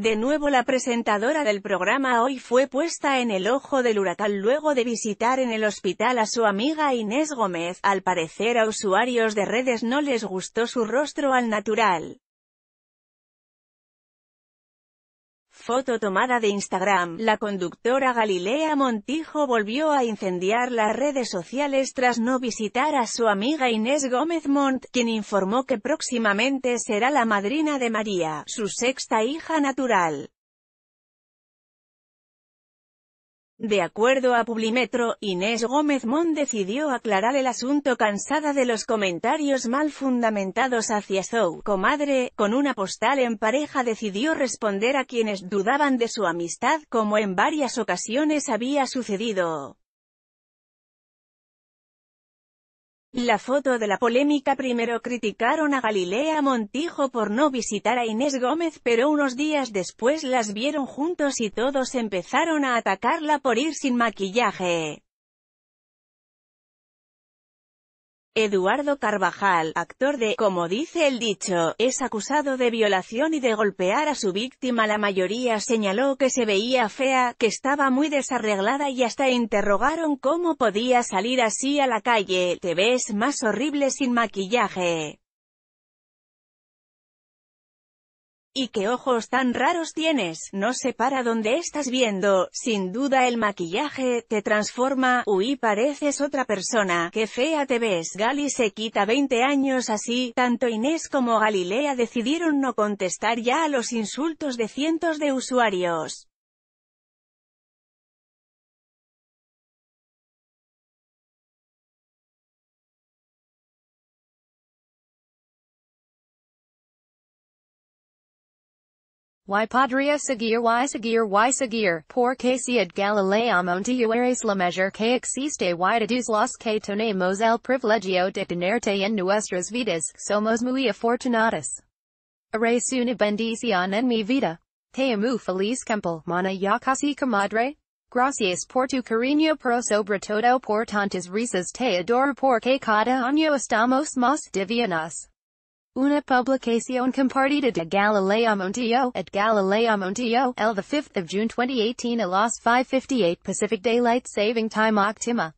De nuevo la presentadora del programa hoy fue puesta en el ojo del huracán luego de visitar en el hospital a su amiga Inés Gómez. Al parecer a usuarios de redes no les gustó su rostro al natural. foto tomada de Instagram, la conductora Galilea Montijo volvió a incendiar las redes sociales tras no visitar a su amiga Inés Gómez Mont, quien informó que próximamente será la madrina de María, su sexta hija natural. De acuerdo a Publimetro, Inés Gómez Mon decidió aclarar el asunto cansada de los comentarios mal fundamentados hacia su comadre, con una postal en pareja decidió responder a quienes dudaban de su amistad como en varias ocasiones había sucedido. La foto de la polémica primero criticaron a Galilea Montijo por no visitar a Inés Gómez pero unos días después las vieron juntos y todos empezaron a atacarla por ir sin maquillaje. Eduardo Carvajal, actor de Como dice el dicho, es acusado de violación y de golpear a su víctima. La mayoría señaló que se veía fea, que estaba muy desarreglada y hasta interrogaron cómo podía salir así a la calle, te ves más horrible sin maquillaje. y qué ojos tan raros tienes, no sé para dónde estás viendo, sin duda el maquillaje, te transforma, uy pareces otra persona, qué fea te ves. Gali se quita 20 años así, tanto Inés como Galilea decidieron no contestar ya a los insultos de cientos de usuarios. Y podria seguir y seguir y seguir, que si ad galileamonte ueres la mesure que existe y todos los que tenemos el privilegio de tenerte en nuestras vidas, somos muy afortunados. Eres una bendición en mi vida. Te amo feliz Kemple, mana ya casi comadre. Gracias por tu cariño pero sobre todo por tantas risas te adoro que cada año estamos más divinas. Una publicación compartida de Galileo Montillo, at Galileo Montillo, L. 5 June 2018 a las 5.58 Pacific Daylight Saving Time Octima.